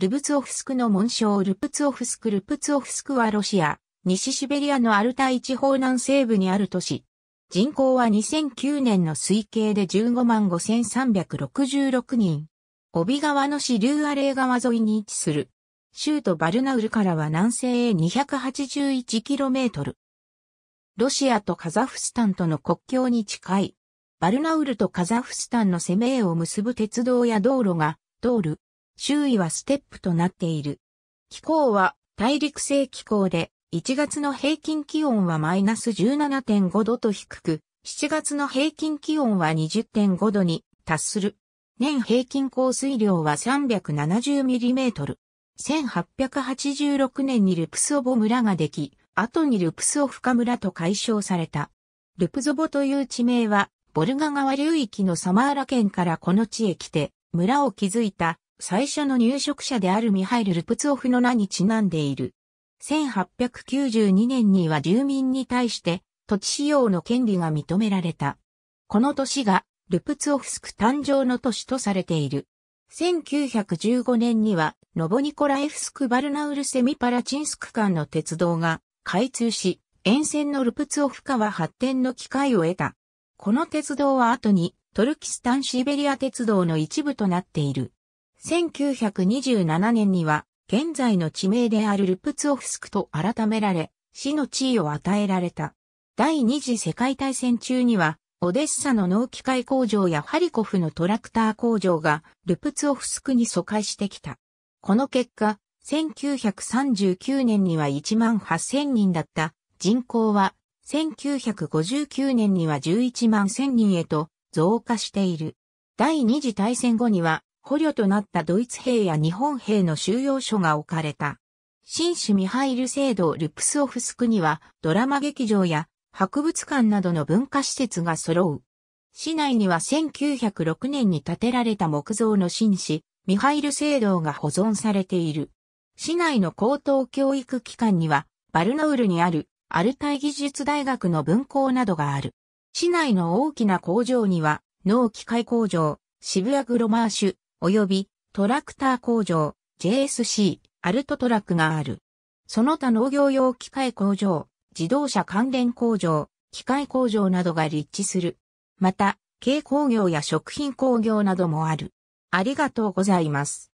ルブツオフスクの紋章ルプツオフスクルプツオフスクはロシア、西シベリアのアルタイ地方南西部にある都市。人口は2009年の推計で15万5366人。帯川の支流アレー川沿いに位置する。州都バルナウルからは南西へ 281km。ロシアとカザフスタンとの国境に近い。バルナウルとカザフスタンのセメーを結ぶ鉄道や道路が通る。周囲はステップとなっている。気候は大陸性気候で、1月の平均気温はマイナス17.5度と低く、7月の平均気温は20.5度に達する。年平均降水量は 370mm。1886年にルプスオボ村ができ、後にルプスオフカ村と解消された。ルプゾボという地名は、ボルガ川流域のサマーラ県からこの地へ来て、村を築いた最初の入植者であるミハイル・ルプツオフの名にちなんでいる。1892年には住民に対して土地使用の権利が認められた。この年がルプツオフスク誕生の年とされている。1915年にはノボニコライフスクバルナウルセミパラチンスク間の鉄道が開通し、沿線のルプツオフ化は発展の機会を得た。この鉄道は後にトルキスタンシベリア鉄道の一部となっている。1927年には、現在の地名であるルプツオフスクと改められ、市の地位を与えられた。第二次世界大戦中には、オデッサの農機械工場やハリコフのトラクター工場がルプツオフスクに疎開してきた。この結果、1939年には1万8000人だった人口は1959年には11万1000人へと増加している。第二次大戦後には捕虜となったドイツ兵や日本兵の収容所が置かれた。新種ミハイル制度ルプスオフスクにはドラマ劇場や博物館などの文化施設が揃う。市内には1906年に建てられた木造の紳士、ミハイル聖堂が保存されている。市内の高等教育機関には、バルノウルにあるアルタイ技術大学の分校などがある。市内の大きな工場には、農機械工場、渋谷グロマーシュ、及びトラクター工場 JSC アルトトラックがある。その他農業用機械工場、自動車関連工場、機械工場などが立地する。また、軽工業や食品工業などもある。ありがとうございます。